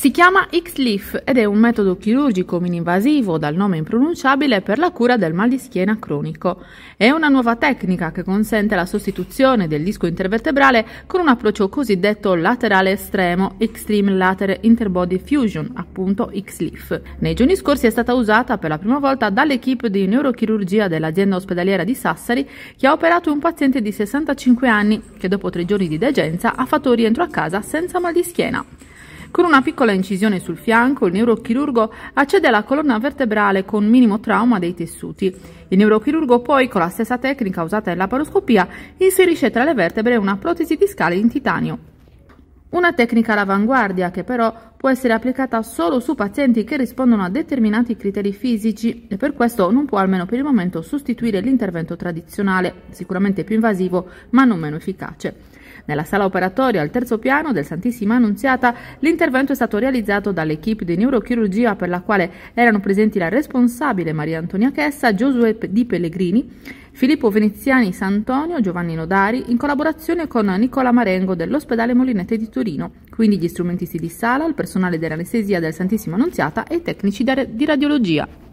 Si chiama X-Leaf ed è un metodo chirurgico mininvasivo dal nome impronunciabile per la cura del mal di schiena cronico. È una nuova tecnica che consente la sostituzione del disco intervertebrale con un approccio cosiddetto laterale estremo, Extreme Lateral Interbody Fusion, appunto X-Leaf. Nei giorni scorsi è stata usata per la prima volta dall'equipe di neurochirurgia dell'azienda ospedaliera di Sassari che ha operato un paziente di 65 anni che dopo tre giorni di degenza ha fatto rientro a casa senza mal di schiena. Con una piccola incisione sul fianco, il neurochirurgo accede alla colonna vertebrale con minimo trauma dei tessuti. Il neurochirurgo poi, con la stessa tecnica usata in laparoscopia, inserisce tra le vertebre una protesi discale in titanio. Una tecnica all'avanguardia che però può essere applicata solo su pazienti che rispondono a determinati criteri fisici e per questo non può almeno per il momento sostituire l'intervento tradizionale, sicuramente più invasivo ma non meno efficace. Nella sala operatoria al terzo piano del Santissima Annunziata l'intervento è stato realizzato dall'equipe di neurochirurgia per la quale erano presenti la responsabile Maria Antonia Chessa, Giosuè Di Pellegrini, Filippo Veneziani Santonio, Giovanni Nodari, in collaborazione con Nicola Marengo dell'ospedale Molinette di Torino, quindi gli strumentisti di sala, il personale dell'anestesia del Santissima Annunziata e i tecnici di radiologia.